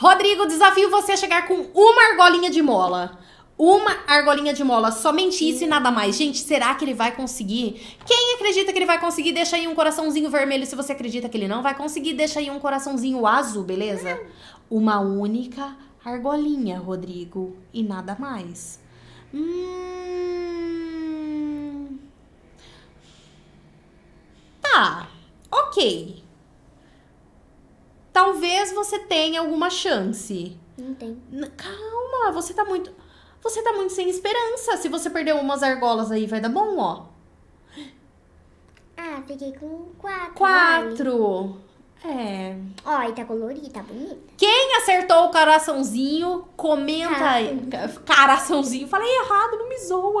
Rodrigo, desafio você a chegar com uma argolinha de mola. Uma argolinha de mola, somente isso e nada mais. Gente, será que ele vai conseguir? Quem acredita que ele vai conseguir, deixa aí um coraçãozinho vermelho. Se você acredita que ele não vai conseguir, deixa aí um coraçãozinho azul, beleza? Uma única argolinha, Rodrigo, e nada mais. Hum. Tá, ok talvez você tenha alguma chance. Não tem. Calma, você tá muito. Você tá muito sem esperança. Se você perder umas argolas aí, vai dar bom, ó. Ah, fiquei com quatro. Quatro. Vale. É. Ó, e tá colorida, tá bonita. Quem acertou o coraçãozinho, comenta aí. Coraçãozinho. Falei errado, não me zoa.